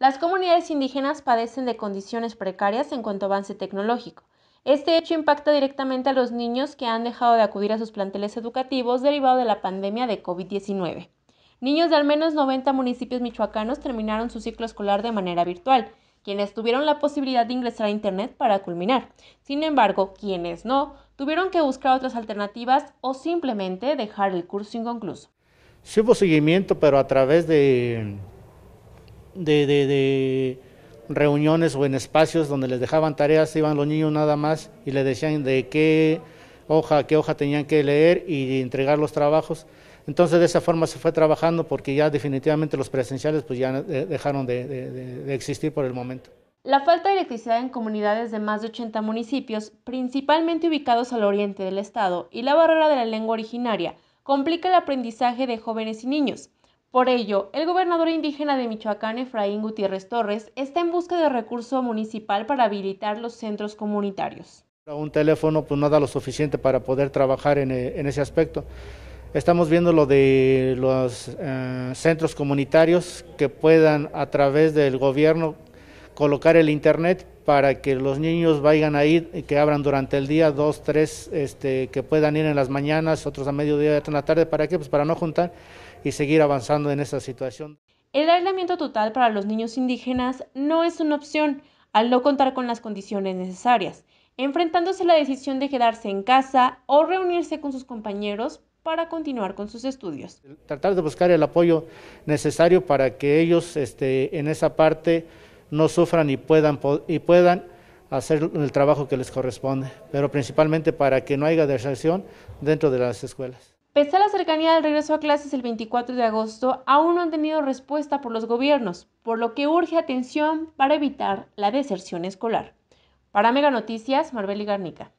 Las comunidades indígenas padecen de condiciones precarias en cuanto a avance tecnológico. Este hecho impacta directamente a los niños que han dejado de acudir a sus planteles educativos derivado de la pandemia de COVID-19. Niños de al menos 90 municipios michoacanos terminaron su ciclo escolar de manera virtual, quienes tuvieron la posibilidad de ingresar a Internet para culminar. Sin embargo, quienes no, tuvieron que buscar otras alternativas o simplemente dejar el curso inconcluso. Sí hubo seguimiento, pero a través de de, reuniones o en espacios donde les dejaban tareas, iban los niños nada más y les decían de qué hoja, qué hoja tenían que leer y entregar los trabajos. Entonces de esa forma se fue trabajando porque ya definitivamente los presenciales pues ya eh, dejaron de, de existir por el momento. La falta de electricidad en comunidades de más de 80 municipios, principalmente ubicados al oriente del estado, y la barrera de la lengua originaria complica el aprendizaje de jóvenes y niños. Por ello, el gobernador indígena de Michoacán, Efraín Gutiérrez Torres, está en busca de recurso municipal para habilitar los centros comunitarios. Un teléfono pues no da lo suficiente para poder trabajar eh, en, ese aspecto. Estamos viendo lo de los eh, centros comunitarios que puedan a través del gobierno colocar el internet para que los niños vayan a ir, que abran durante el día, dos, tres, este, que puedan ir en las mañanas, otros a mediodía, otros en la tarde, ¿para qué? Pues para no juntar y seguir avanzando en esa situación. El aislamiento total para los niños indígenas no es una opción al no contar con las condiciones necesarias, enfrentándose a la decisión de quedarse en casa o reunirse con sus compañeros para continuar con sus estudios. Tratar de buscar el apoyo necesario para que ellos este, en esa parte no sufran y puedan, y puedan hacer el trabajo que les corresponde, pero principalmente para que no haya deserción dentro de las escuelas. Pese a la cercanía del regreso a clases el 24 de agosto, aún no han tenido respuesta por los gobiernos, por lo que urge atención para evitar la deserción escolar. Para Mega Noticias, Marbeli Garnica.